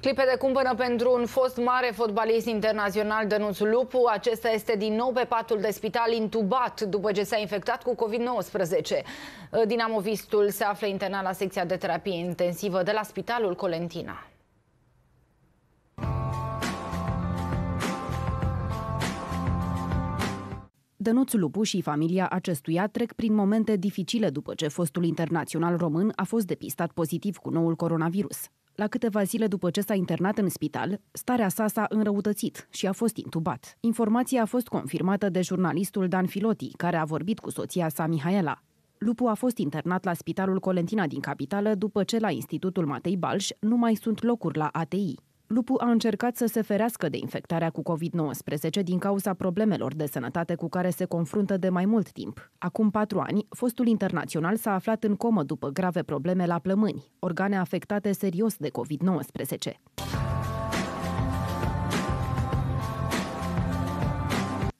Clipe de cumpără pentru un fost mare fotbalist internațional, Dănuț Lupu. Acesta este din nou pe patul de spital intubat după ce s-a infectat cu COVID-19. Dinamovistul se află internat la secția de terapie intensivă de la Spitalul Colentina. Dănuț Lupu și familia acestuia trec prin momente dificile după ce fostul internațional român a fost depistat pozitiv cu noul coronavirus. La câteva zile după ce s-a internat în spital, starea sa s-a înrăutățit și a fost intubat. Informația a fost confirmată de jurnalistul Dan Filoti, care a vorbit cu soția sa Mihaela. Lupu a fost internat la Spitalul Colentina din capitală după ce la Institutul Matei Balș nu mai sunt locuri la ATI. Lupu a încercat să se ferească de infectarea cu COVID-19 din cauza problemelor de sănătate cu care se confruntă de mai mult timp. Acum patru ani, fostul internațional s-a aflat în comă după grave probleme la plămâni, organe afectate serios de COVID-19.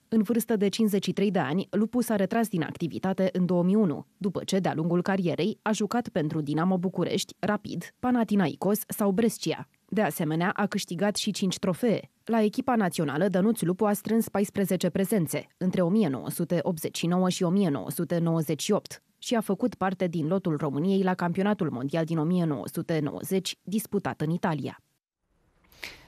În vârstă de 53 de ani, Lupu s-a retras din activitate în 2001, după ce, de-a lungul carierei, a jucat pentru Dinamo București, Rapid, Panathinaikos sau Brescia. De asemenea, a câștigat și 5 trofee. La echipa națională, Dănuț Lupu a strâns 14 prezențe, între 1989 și 1998, și a făcut parte din lotul României la campionatul mondial din 1990, disputat în Italia.